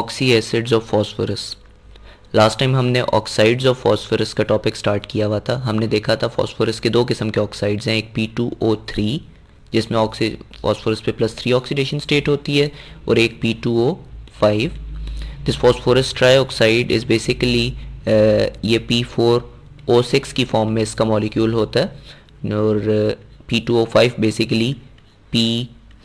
Oxy oxyacids of phosphorus last time हमने oxides of phosphorus का topic start किया हुआ था हमने देखा था फॉस्फोरस के दो किस्म के ऑक्साइड्स हैं एक पी टू ओ थ्री जिसमें ऑक्सी फॉस्फोरस पे प्लस थ्री ऑक्सीडेशन स्टेट होती है और एक P two O five this phosphorus trioxide is basically ये पी फोर ओ सिक्स की फॉर्म में इसका मॉलिक्यूल होता है और P two O five basically P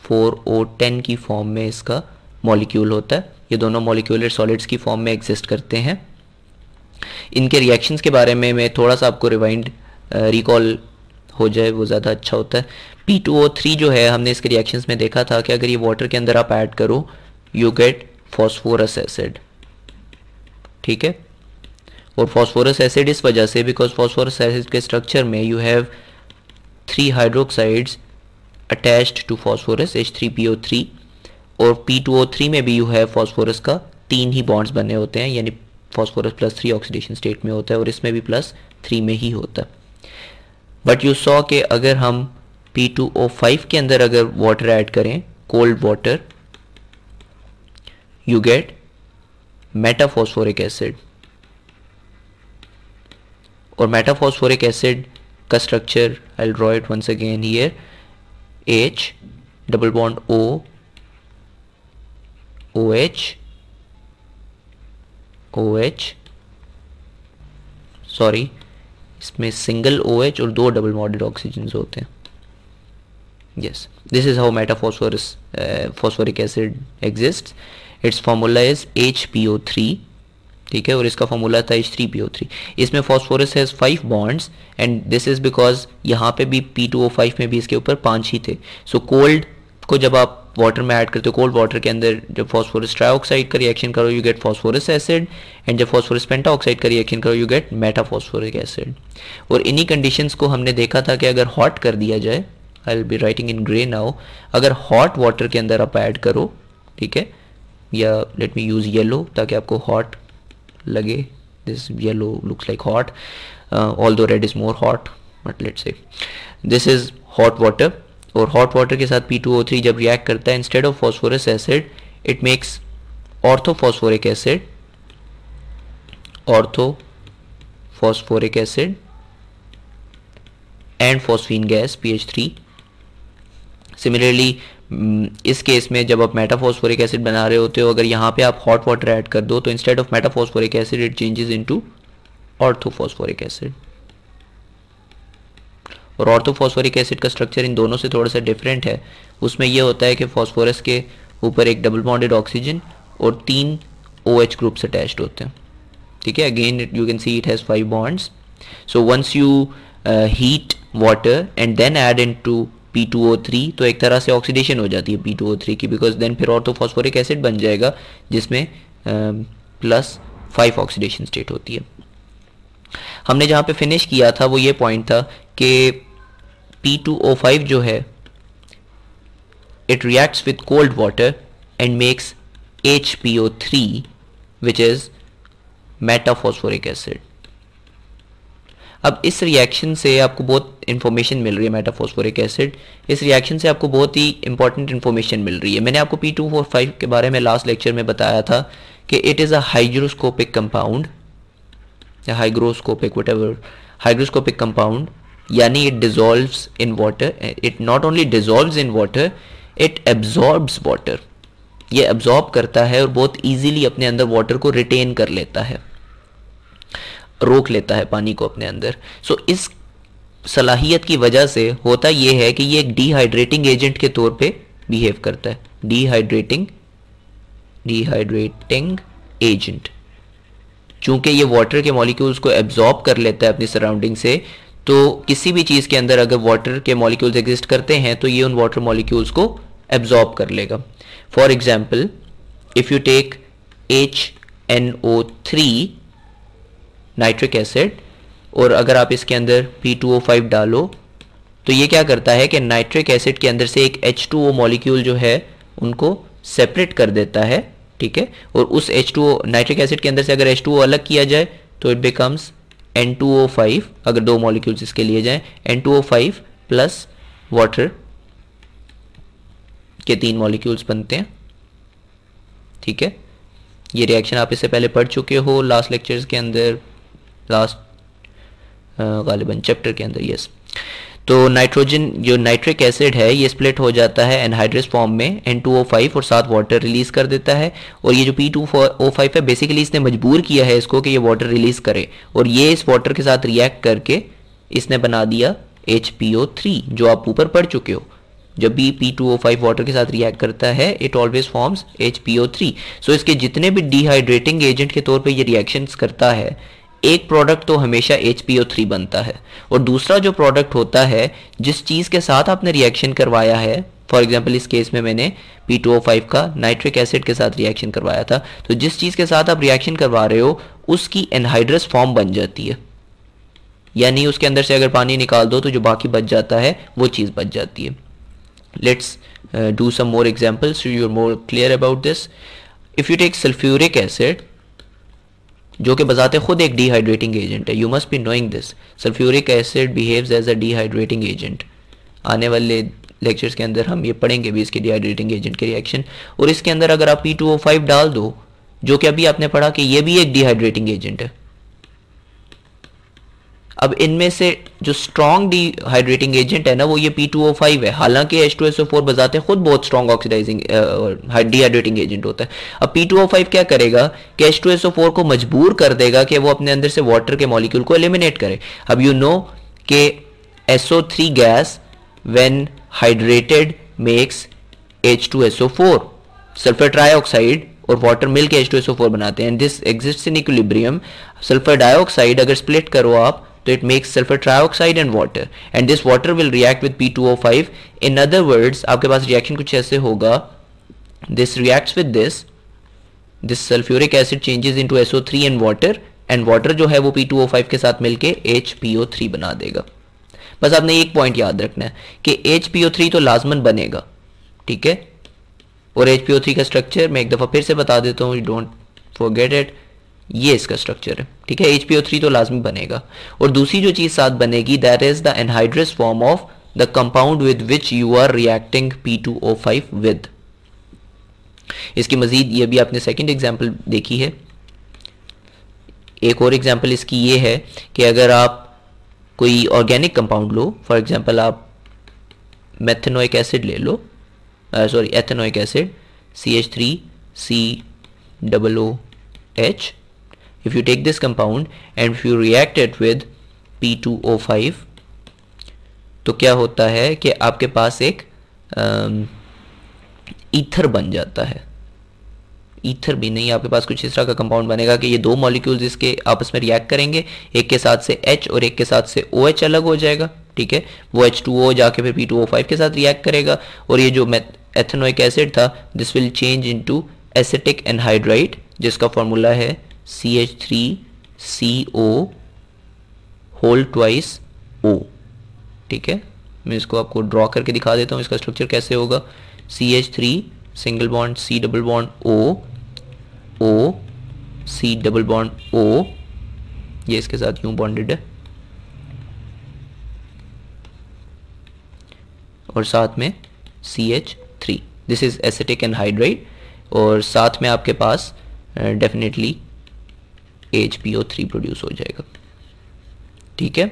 four O ten की फॉर्म में इसका मॉलिक्यूल होता है ये दोनों मोलिकुलर सॉलिड्स की फॉर्म में एग्जिस्ट करते हैं इनके रिएक्शंस के बारे में मैं थोड़ा सा आपको रिवाइंड रिकॉल हो जाए वो ज़्यादा अच्छा होता है पी टू ओ थ्री जो है हमने इसके रिएक्शंस में देखा था कि अगर ये वाटर के अंदर आप ऐड करो यू गेट फॉस्फोरस एसिड ठीक है और फॉस्फोरस एसिड इस वजह से बिकॉज फॉस्फोरस एसिड के स्ट्रक्चर में you have three hydroxides attached to phosphorus H three P O three और P2O3 में भी यू है फॉस्फोरस का तीन ही बॉन्ड्स बने होते हैं यानी phosphorus plus three oxidation state में होता है और इसमें भी प्लस थ्री में ही होता है बट यू सॉ के अगर हम P2O5 के अंदर अगर वाटर ऐड करें cold water you get metaphosphoric acid और मेटाफॉस्फोरिक एसिड का structure I draw it once again here H double bond O OH OH sorry इसमें सिंगल OH और दो डबल मॉडल ऑक्सीजन होते हैं yes this is how is phosphoric acid exist its formula is H P O three ठीक है और इसका formula था H three P O three इसमें phosphorus has five bonds and this is because यहाँ पे भी पी टू ओ फाइव में भी इसके ऊपर पांच ही थे सो कोल्ड को जब आप वाटर में ऐड करते हो कोल्ड वाटर के अंदर जब फॉस्फोरस ट्राइऑक्साइड का रिएक्शन करो you get phosphorus acid and जब फॉस्फोरस पेंटाऑक्साइड का रिएक्शन करो यू गेट मेटाफॉस्फोरिक एसिड और इन्हीं कंडीशंस को हमने देखा था कि अगर हॉट कर दिया जाए I will be writing in grey now अगर हॉट वाटर के अंदर आप ऐड करो ठीक है या लेट मी यूज़ येलो ताकि आपको हॉट लगे this yellow looks like hot all red is more hot but let's see this is hot water और हॉट वाटर के साथ P2O3 जब रिएक्ट करता है instead of phosphorus acid it makes orthophosphoric acid phosphoric acid and phosphine gas PH3 similarly इस case में जब आप मेटाफॉस्फोरिक एसिड बना रहे होते हो अगर यहाँ पे आप हॉट वाटर ऐड कर दो तो instead of metaphosphoric acid it changes into orthophosphoric acid और ऑर्थोफॉस्फोरिक एसिड का स्ट्रक्चर इन दोनों से थोड़ा सा डिफरेंट है उसमें यह होता है कि फॉस्फोरस के ऊपर एक डबल बॉन्डेड ऑक्सीजन और तीन ओ एच ग्रुप्स अटैच्ड होते हैं ठीक है again you can see it has five bonds so once you heat water and then add into P two O three तो एक तरह से ऑक्सीडेशन हो जाती है पी टू ओ थ्री की बिकॉज देन फिर ऑर्थोफॉस्फोरिक एसिड बन जाएगा जिसमें प्लस फाइव ऑक्सीडेशन स्टेट होती है हमने जहाँ पे फिनिश किया था वो ये पॉइंट था कि P2O5 जो है it reacts with cold water and makes HPO3 which is metaphosphoric acid अब इस रिएक्शन से आपको बहुत इंफॉर्मेशन मिल रही है मेटाफॉस्फोरिक एसिड इस रिएक्शन से आपको बहुत ही इंपॉर्टेंट इन्फॉर्मेशन मिल रही है मैंने आपको पी टू फोर फाइव के बारे में लास्ट लेक्चर में बताया था कि it is a hygroscopic compound या hygroscopic whatever hygroscopic compound यानी it dissolves in water it not only dissolves in water it absorbs water ये एब्जॉर्ब करता है और बहुत ईजिली अपने अंदर वाटर को रिटेन कर लेता है रोक लेता है पानी को अपने अंदर सो so, इस सलाहियत की वजह से होता यह है कि ये एक डिहाइड्रेटिंग एजेंट के तौर पे बिहेव करता है डिहाइड्रेटिंग डिहाइड्रेटिंग एजेंट चूंकि ये वाटर के मॉलिक्यूल्स को एब्जॉर्ब कर लेता है अपनी सराउंडिंग से तो किसी भी चीज़ के अंदर अगर वाटर के मॉलिक्यूल्स एग्जिस्ट करते हैं तो ये उन वाटर मॉलिक्यूल्स को एब्जॉर्ब कर लेगा for example if you take H N O three nitric acid और अगर आप इसके अंदर पी टू ओ फाइव डालो तो ये क्या करता है कि नाइट्रिक एसिड के अंदर से एक एच टू ओ मॉलिक्यूल जो है उनको सेपरेट कर देता है ठीक है और उस H two O nitric acid के अंदर से अगर एच टू ओ अलग किया जाए तो इट बिकम्स N2O5 अगर दो मॉलिक्यूल्स इसके लिए जाएं N2O5 प्लस वाटर के तीन मॉलिक्यूल्स बनते हैं ठीक है ये रिएक्शन आप इससे पहले पढ़ चुके हो लास्ट लेक्चर्स के अंदर लास्ट गालिबन चैप्टर के अंदर यस तो नाइट्रोजन जो नाइट्रिक एसिड है ये स्प्लिट हो जाता है एनहाइड्रस फॉर्म में एन टू ओ फाइव और साथ वाटर रिलीज कर देता है और ये जो पी टू ओ फाइव है बेसिकली इसने मजबूर किया है इसको कि ये वाटर रिलीज करे और ये इस वाटर के साथ रिएक्ट करके इसने बना दिया एच पी ओ थ्री जो आप ऊपर पढ़ चुके हो जब भी P two O five water के साथ रिएक्ट करता है it always forms H P O three so इसके जितने भी डिहाइड्रेटिंग एजेंट के तौर पर यह रिएक्शन करता है एक प्रोडक्ट तो हमेशा एच थ्री बनता है और दूसरा जो प्रोडक्ट होता है जिस चीज़ के साथ आपने रिएक्शन करवाया है फॉर एग्जाम्पल इस केस में मैंने पी टू ओ फाइव का नाइट्रिक एसिड के साथ रिएक्शन करवाया था तो जिस चीज़ के साथ आप रिएक्शन करवा रहे हो उसकी एनहाइड्रस फॉर्म बन जाती है यानी उसके अंदर से अगर पानी निकाल दो तो जो बाकी बच जाता है वो चीज़ बच जाती है let's do some more examples you are more clear about this if you take sulphuric acid जो कि बजाते खुद एक डिहाइड्रेटिंग एजेंट है you must be knowing this sulphuric acid behaves as a dehydrating agent आने वाले लेक्चर्स के अंदर हम ये पढ़ेंगे भी इसके डिहाइड्रेटिंग एजेंट के रिएक्शन और इसके अंदर अगर आप पी डाल दो जो कि अभी आपने पढ़ा कि ये भी एक डिहाइड्रेटिंग एजेंट है अब इनमें से जो स्ट्रॉन्ग डिहाइड्रेटिंग एजेंट है ना वो ये फाइव है हालांकि फोर बजाते खुद बहुत स्ट्रॉन्ग ऑक्सीडाइजिंग डिहाइड्रेटिंग एजेंट होता है अब फाइव क्या करेगा कि फोर को मजबूर कर देगा कि वो अपने अंदर से वाटर के मॉलिक्यूल को एलिमिनेट करे अब यू नो के three gas when hydrated makes H two S O four sulphur trioxide और वाटर मिल के फोर बनाते हैं this exist in equilibrium sulphur dioxide अगर स्प्लिट करो आप तो it makes sulphur trioxide and water and this water will react with P two O five in other words आपके पास रिएक्शन कुछ ऐसे होगा this reacts with this this sulphuric acid changes into S three and water and water जो है वो P two O five के साथ मिलकर एच पी ओ थ्री बना देगा बस आपने एक पॉइंट याद रखना है कि एच पी ओ थ्री तो लाजमन बनेगा ठीक है और एच पी ओ थ्री का स्ट्रक्चर मैं एक दफ़ा फिर से बता देता हूँ यू डोंट फॉरगेट इट ये इसका स्ट्रक्चर है ठीक है एच तो लाजमी बनेगा और दूसरी जो चीज़ साथ बनेगी that is the anhydrous form of the compound with which you are reacting P two O five with इसकी मजीद ये भी आपने सेकेंड एग्जाम्पल देखी है एक और एग्जाम्पल इसकी ये है कि अगर आप कोई ऑर्गेनिक कंपाउंड लो फॉर एग्जाम्पल आप मैथनोइक एसिड ले लो sorry ethanoic acid C H three C double O H if you take this compound and if you react it with P2O5 तो क्या होता है कि आपके पास एक ईथर बन जाता है ईथर भी नहीं आपके पास कुछ इस तरह का कंपाउंड बनेगा कि ये दो मॉलिक्यूल्स इसके आपस में रिएक्ट करेंगे एक के साथ से H और एक के साथ से OH अलग हो जाएगा ठीक है वो H2O जाके फिर P2O5 के साथ रिएक्ट करेगा और ये जो एथेनोइक एसिड था this will change into acetic anhydride जिसका फॉर्मूला है C H three C O whole twice O ठीक है मैं इसको आपको ड्रॉ करके दिखा देता हूँ इसका स्ट्रक्चर कैसे होगा C H three single bond C double bond O O C double bond O ये इसके साथ यूं बॉन्डेड है और साथ में C H three this is acetic anhydride और साथ में आपके पास definitely uh, H three produce हो जाएगा ठीक है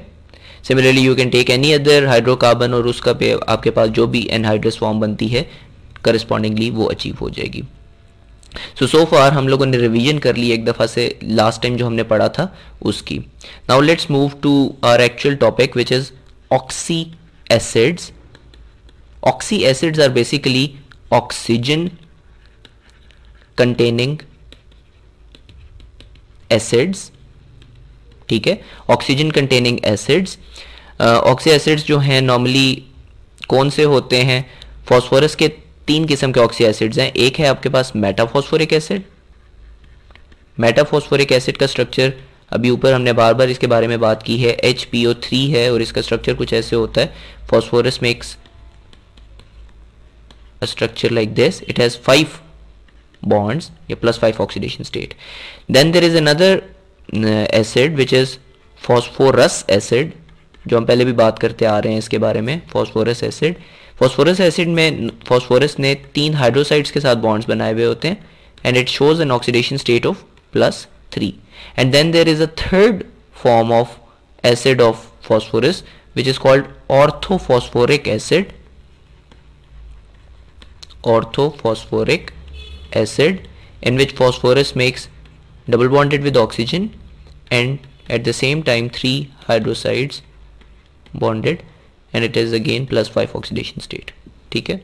similarly you can take any other hydrocarbon और उसका पे आपके पास जो भी एनहाइड्रस फॉर्म बनती है करस्पॉन्डिंगली वो अचीव हो जाएगी सो सो फार हम लोगों ने रिविजन कर लिया एक दफ़ा से लास्ट टाइम जो हमने पढ़ा था उसकी now let's move to our actual topic which is oxy acids oxy acids are basically oxygen containing acids ठीक है oxygen containing acids oxy acids जो हैं नॉर्मली कौन से होते हैं फॉस्फोरस के तीन किस्म के ऑक्सी एसिड्स हैं एक है आपके पास मेटाफॉस्फोरिक एसिड मेटाफॉस्फोरिक एसिड का स्ट्रक्चर अभी ऊपर हमने बार बार इसके बारे में बात की है एच थ्री है और इसका स्ट्रक्चर कुछ ऐसे होता है phosphorus makes structure like this it has five bonds a plus 5 oxidation state then there is another acid which is phosphorus acid जो हम पहले भी बात करते आ रहे हैं इसके बारे में फॉस्फोरस एसिड फॉस्फोरस एसिड में फॉस्फोरस ने तीन हाइड्रोसाइड्स के साथ बॉन्ड्स बनाए हुए होते हैं and it shows an oxidation state of plus three and then there is a third form of acid of phosphorus which is called orthophosphoric acid orthophosphoric acid in which phosphorus makes double bonded with oxygen and at the same time three hydroxides bonded and it is again plus 5 oxidation state ठीक है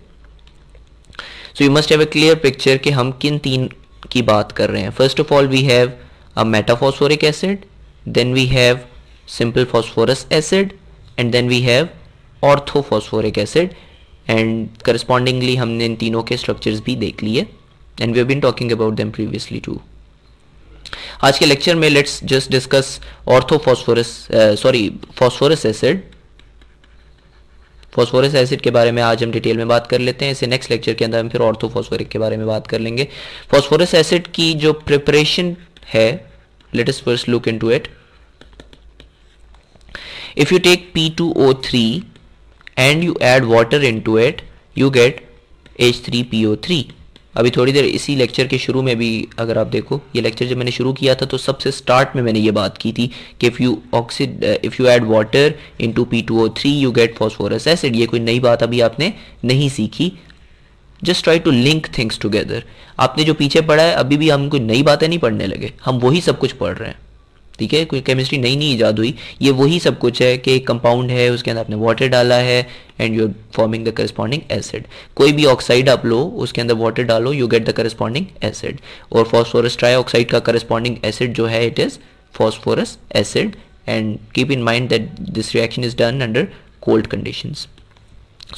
so you must have a clear picture कि हम किन तीन की बात कर रहे हैं first of all we have a metaphosphoric acid then we have simple phosphorus acid and then we have orthophosphoric acid and correspondingly हमने इन तीनों के structures भी देख लिए and we have been talking about them previously too आज के lecture में let's just discuss orthophosphorous sorry phosphorus acid phosphorus acid के बारे में आज हम डिटेल में बात कर लेते हैं इसे नेक्स्ट लेक्चर के अंदर हम फिर ऑर्थोफॉस्फोरिक के बारे में बात कर लेंगे फॉस्फोरस एसिड की जो प्रिपरेशन है let us first look into it and you take water into it you get H three P O three अभी थोड़ी देर इसी लेक्चर के शुरू में भी अगर आप देखो ये लेक्चर जब मैंने शुरू किया था तो सबसे स्टार्ट में मैंने ये बात की थी कि if you oxide if you add water into three you get phosphorus acid ये कोई नई बात अभी आपने नहीं सीखी just try to link things together आपने जो पीछे पढ़ा है अभी भी हम कोई नई बातें नहीं पढ़ने लगे हम वही सब कुछ पढ़ रहे हैं ठीक है कोई केमिस्ट्री नई नहीं ईजाद हुई ये वही सब कुछ है कि एक कंपाउंड है उसके अंदर आपने वाटर डाला है and you forming the corresponding acid कोई भी ऑक्साइड आप लो उसके अंदर वाटर डालो you get the corresponding acid और फॉस्फोरस ट्राई का करस्पॉन्डिंग एसिड जो है it is phosphorus acid and keep in mind that this reaction is done under cold conditions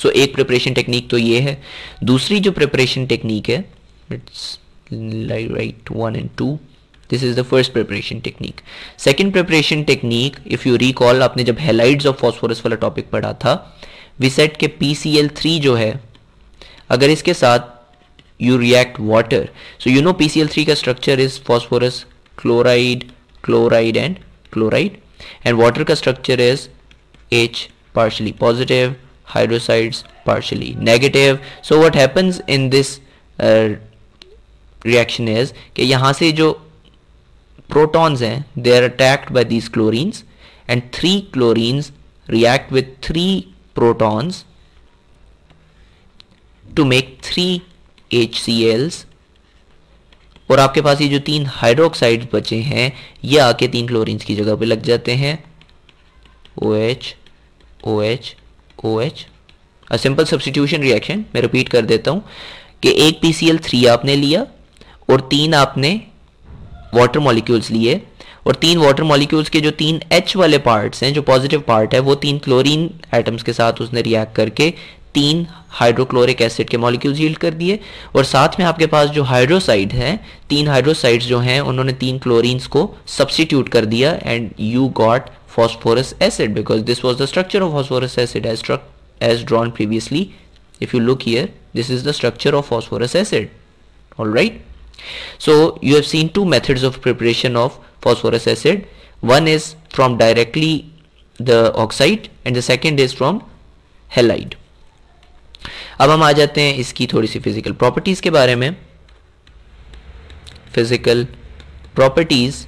so एक प्रिपरेशन टेक्निक तो ये है दूसरी जो प्रिपरेशन टेक्निक है it's like right one and two this is the first preparation technique second preparation technique if you recall आपने जब halides of phosphorus वाला टॉपिक पढ़ा था विसेट के पी थ्री जो है अगर इसके साथ you react water so you know P C L three का structure is phosphorus chloride chloride and chloride and water का structure is H partially positive hydroxide partially negative so what happens in this reaction is के कि यहाँ से जो protons हैं they are attacked by these chlorines and three chlorines react with three protons to make three H और आपके पास ये जो तीन हाइड्रोक्साइड बचे हैं ये आके तीन क्लोरीन्स की जगह पे लग जाते हैं O H O H O H a simple substitution reaction मैं रिपीट कर देता हूँ कि एक पी सी एल थ्री आपने लिया और तीन आपने वाटर मॉलिक्यूल्स लिए और तीन वाटर मॉलिक्यूल्स के जो तीन एच वाले पार्ट्स हैं जो पॉजिटिव पार्ट है वो तीन क्लोरीन एटम्स के साथ उसने रिएक्ट करके तीन हाइड्रोक्लोरिक एसिड के मॉलिक्यूल्स यील्ड कर दिए और साथ में आपके पास जो हाइड्रोसाइड है तीन हाइड्रोसाइड्स जो हैं उन्होंने तीन क्लोरीन्स को सब्सटीट्यूट कर दिया and you got phosphorus acid because this was the structure of phosphorus acid as as previously if you look look this is the structure of phosphorus acid all right right So you have seen two methods of preparation of phosphorus acid. One is from directly the oxide and the second is from halide. अब हम आ जाते हैं इसकी थोड़ी सी physical properties के बारे में physical properties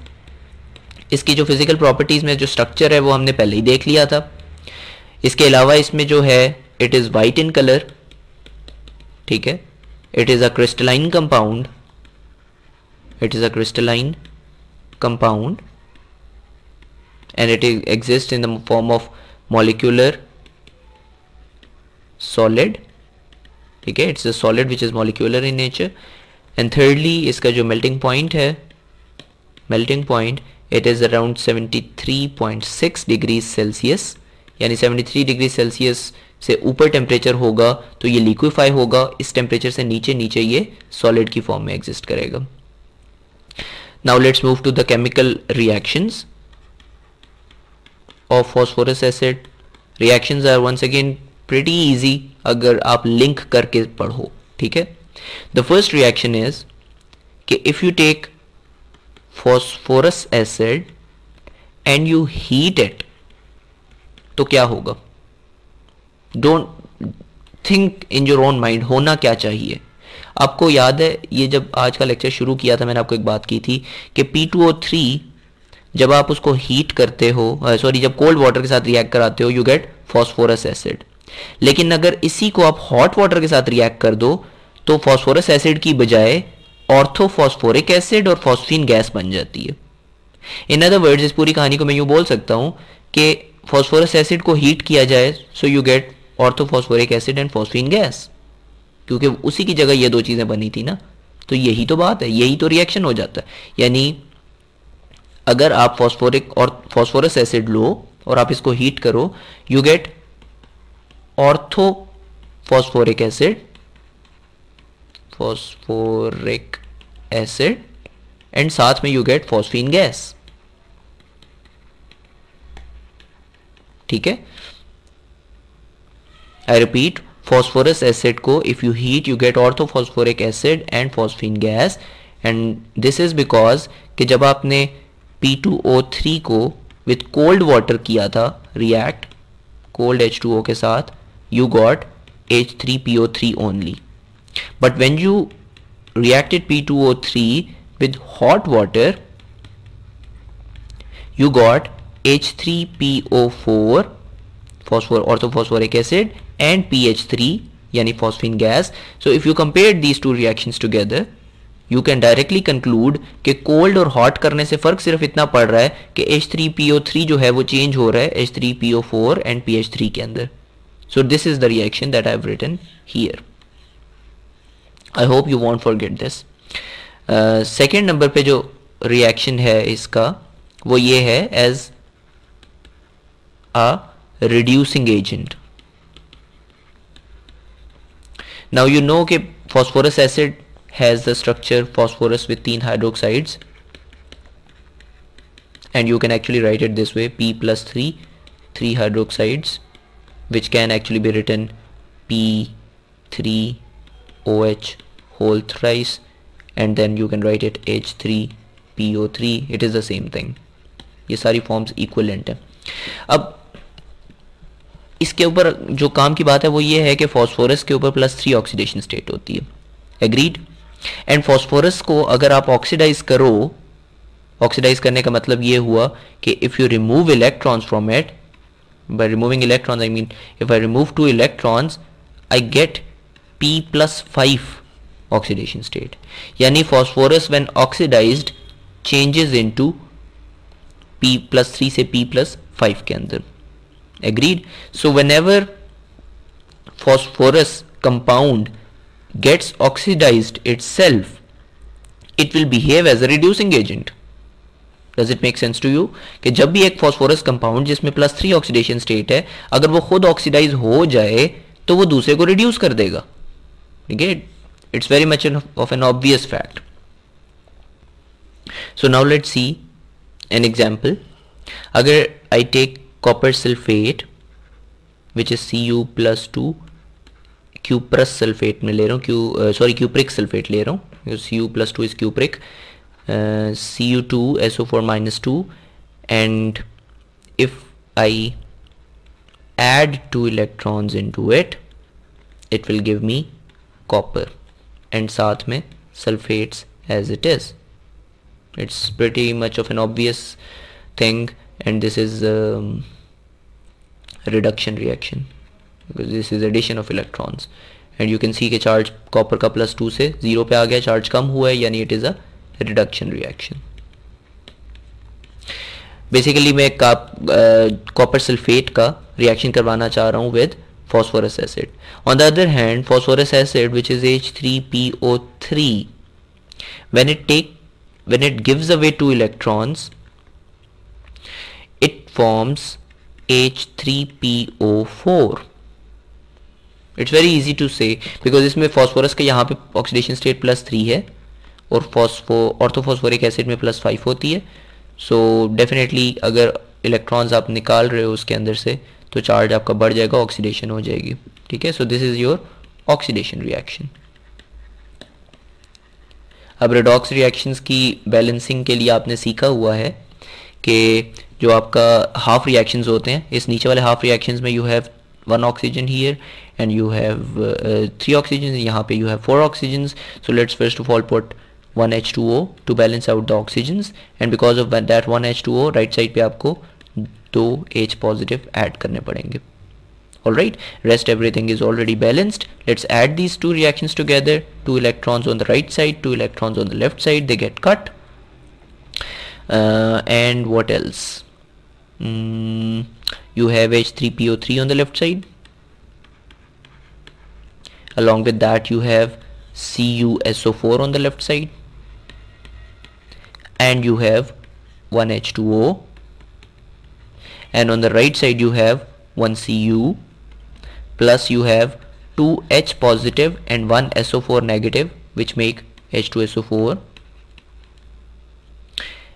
इसकी जो फिजिकल प्रॉपर्टीज में जो स्ट्रक्चर है वो हमने पहले ही देख लिया था इसके अलावा इसमें जो है it is white in colour ठीक है it is a crystalline compound it is a crystalline compound and it exists in the form of molecular solid ठीक है it's a solid which is molecular in nature and thirdly इसका जो melting point है melting point it is around 73.6 degree Celsius यानी 73 degree Celsius से ऊपर temperature होगा तो ये लिक्विफाई होगा इस टेम्परेचर से नीचे नीचे ये सॉलिड की फॉर्म में एग्जिस्ट करेगा now let's move to the chemical reactions of phosphorus acid reactions are once again pretty easy अगर आप link karke padho theek hai the first reaction is कि if you take phosphorus acid and you heat it to kya hoga don't think in your own mind hona kya chahiye आपको याद है ये जब आज का लेक्चर शुरू किया था मैंने आपको एक बात की थी कि पी टू ओ थ्री जब आप उसको हीट करते हो सॉरी जब कोल्ड वाटर के साथ रिएक्ट कराते हो यू गेट फॉस्फोरस एसिड लेकिन अगर इसी को आप हॉट वाटर के साथ रिएक्ट कर दो तो फॉस्फोरस एसिड की बजाय ऑर्थोफॉस्फोरिक एसिड और फॉस्फीन गैस बन जाती है इन अदर वर्ड्स इस पूरी कहानी को मैं यू बोल सकता हूं कि फॉस्फोरस एसिड को हीट किया जाए so you get orthophosphoric acid and phosphine gas क्योंकि उसी की जगह ये दो चीज़ें बनी थी ना तो यही तो बात है यही तो रिएक्शन हो जाता है यानी अगर आप फॉस्फोरिक और फॉस्फोरस एसिड लो और आप इसको हीट करो you get ortho phosphoric acid phosphoric acid and साथ में यू गेट फॉस्फीन गैस ठीक है I repeat phosphorus acid ko if you heat you get orthophosphoric acid and phosphine gas and this is because कि जब आपने P2O3 को with cold water किया था react cold H2O के साथ you got H3PO3 only but when you reacted P2O3 with hot water you got H3PO4 phosphor orthophosphoric acid and pH3 yani phosphine gas. So if you compare these two reactions together, you can directly conclude कि cold और hot करने से फ़र्क सिर्फ इतना पड़ रहा है कि H3PO3 जो है वो चेंज हो रहा है H3PO4 एंड PH3 के अंदर so this is the reaction that I have written here I hope you won't forget this second number पे जो रिएक्शन है इसका वो ये है as a reducing agent now you know के phosphorus acid has the structure phosphorus with तीन hydroxides and you can actually write it this way P plus three three hydroxides which can actually be written P three O H whole thrice and then you can write it H three P O three it is the same thing ये सारी forms equivalent है अब इसके ऊपर जो काम की बात है वो ये है कि फॉस्फोरस के ऊपर प्लस थ्री ऑक्सीडेशन स्टेट होती है एग्रीड एंड फॉस्फोरस को अगर आप ऑक्सीडाइज करो ऑक्सीडाइज करने का मतलब ये हुआ कि if you remove electrons from it by removing electrons I mean if I remove two electrons I get P plus five oxidation state यानी phosphorus when oxidise changes into P plus three से P plus five के अंदर agreed so whenever phosphorus compound gets oxidized itself it will behave as a reducing agent does it make sense to you कि जब भी एक phosphorus compound जिसमें plus three oxidation state है अगर वो खुद ऑक्सीडाइज हो जाए तो वो दूसरे को रिड्यूस कर देगा ठीक है it's very much of an obvious fact so now let see an example अगर I take copper sulfate which is Cu plus 2 cuprous sulfate में ले रहा हूँ uh, sorry cupric sulfate ले रहा हूँ Cu plus 2 is cupric uh, Cu2 SO4 minus 2 and if I add two electrons into it it will give me copper and साथ में sulfates as it is it's pretty much of an obvious thing and this is um, reduction reaction because this is addition of electrons and you can see के charge copper का plus two से zero पे आ गया charge कम हुआ है यानी it is a reduction reaction basically मैं कॉपर सल्फेट का रिएक्शन करवाना चाह रहा हूँ with phosphorus acid. On the other hand, phosphorus acid, which is H3PO3, when it take when it gives away two electrons, it forms H3PO4 it's very easy to say because इसमें phosphorus के यहाँ पे oxidation state plus three है और phospho orthophosphoric acid में plus five होती है so so, definitely अगर इलेक्ट्रॉन्स आप निकाल रहे हो उसके अंदर से तो चार्ज आपका बढ़ जाएगा ऑक्सीडेशन हो जाएगी ठीक है so this is your oxidation reaction अब रेडॉक्स रिएक्शंस की बैलेंसिंग के लिए आपने सीखा हुआ है कि जो आपका हाफ रिएक्शंस होते हैं इस नीचे वाले हाफ रिएक्शंस में you have one oxygen here and you have three oxygen यहाँ पे you have four oxygen so let's first of all put one H two O to balance out the oxygen and because of that one H two O right side पर आपको दो H positive add करने पड़ेंगे all right rest everything is already balanced let's add these two reactions together two electrons on the right side two electrons on the left side they get cut uh, and what else Mm, you have H3PO3 on the left side along with that you have CuSO4 on the left side and you have 1H2O and on the right side you have 1Cu plus you have 2H positive and 1SO4 negative which make H2SO4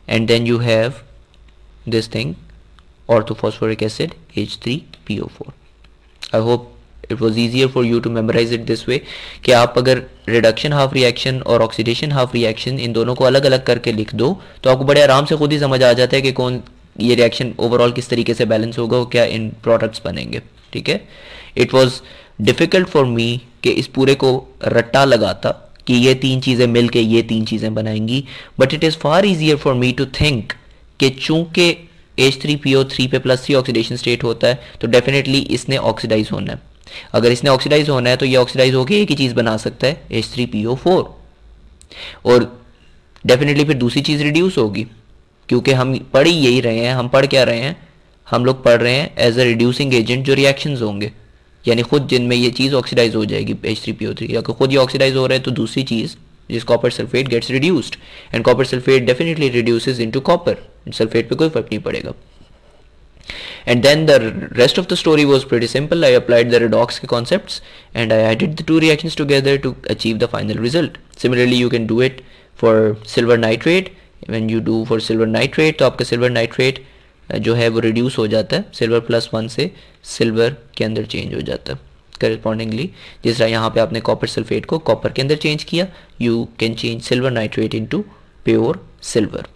and then you have this thing orthophosphoric acid H3PO4 I hope it was easier for you to memorize it this way कि आप अगर reduction half reaction और oxidation half reaction इन दोनों को अलग अलग करके लिख दो तो आपको बड़े आराम से खुद ही समझ आ जाता है कि कौन ये reaction overall किस तरीके से balance होगा और क्या इन products बनेंगे ठीक है it was difficult for me कि इस पूरे को रट्टा लगाता कि ये तीन चीज़ें मिलके ये तीन चीज़ें बनाएंगी but it is far easier for me to think कि चूंकि H three P O three पे प्लस थ्री ऑक्सीडेशन स्टेट होता है तो डेफिनेटली इसने ऑक्सीडाइज होना है अगर इसने ऑक्सीडाइज होना है तो ये ऑक्सीडाइज होकर एक ही चीज़ बना सकता है H three P O four और डेफिनेटली फिर दूसरी चीज़ रिड्यूस होगी क्योंकि हम पढ़ ही यही रहे हैं हम पढ़ क्या रहे हैं हम लोग पढ़ रहे हैं एज अ रिड्यूसिंग एजेंट जो रिएक्शन होंगे यानी खुद जिनमें ये चीज़ ऑक्सीडाइज हो जाएगी H three P O three या खुद ये ऑक्सीडाइज हो रहा है तो दूसरी चीज़ जिस copper sulphate gets reduced and copper sulphate definitely reduce into copper sulphate पर कोई फर्क नहीं पड़ेगा and then the rest of the story was pretty simple I applied the redox के concept and I added the two reaction together to achieve the final result similarly you can do it for silver nitrate when you do for silver nitrate तो आपका silver nitrate जो है वो reduce हो जाता है silver plus one से silver के अंदर चेंज हो जाता है करस्पॉन्डिंगली जिस तरह यहाँ पे आपने कॉपर सल्फेट को कॉपर के अंदर चेंज किया you can change silver nitrate into pure silver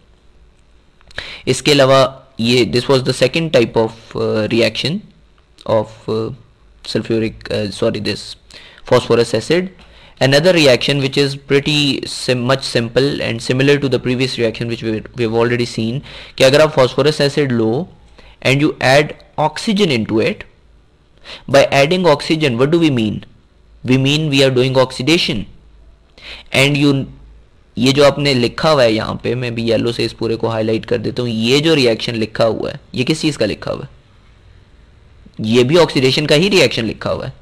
इसके अलावा ये this was the second type of reaction of sulphuric sorry this phosphorus acid another reaction which is pretty sim much simple and similar to the previous reaction which we, have already seen कि अगर आप phosphorus acid low and you add oxygen into it By adding oxygen, what do we mean? We mean we are doing oxidation. And you ये जो आपने लिखा हुआ है यहाँ पे मैं भी येलो से इस पूरे को हाईलाइट कर देता हूँ ये जो रिएक्शन लिखा हुआ है ये किस चीज़ का लिखा हुआ है ये भी ऑक्सीडेशन का ही रिएक्शन लिखा हुआ है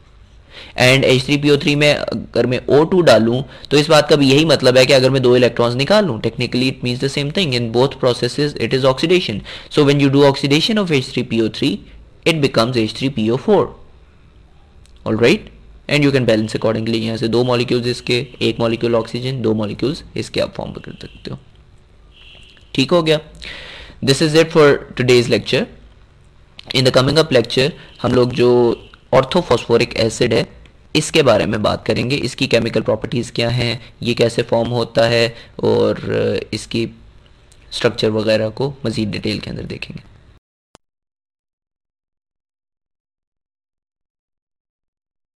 and H three P O three में अगर मैं ओ टू डालूँ तो इस बात का भी यही मतलब है कि अगर मैं दो इलेक्ट्रॉन्स निकाल लूँ technically it means the same thing in both process it is oxidation so when you do oxidation of H three P O three it becomes H3PO4 right and you can balance accordingly यहाँ से दो molecules इसके एक molecule oxygen दो molecules इसके आप form कर सकते हो ठीक हो गया this is it for today's lecture in the coming up lecture हम लोग जो ऑर्थोफॉस्फोरिक एसिड है इसके बारे में बात करेंगे इसकी केमिकल प्रॉपर्टीज़ क्या हैं ये कैसे फॉर्म होता है और इसकी स्ट्रक्चर वगैरह को मज़ीद डिटेल के अंदर देखेंगे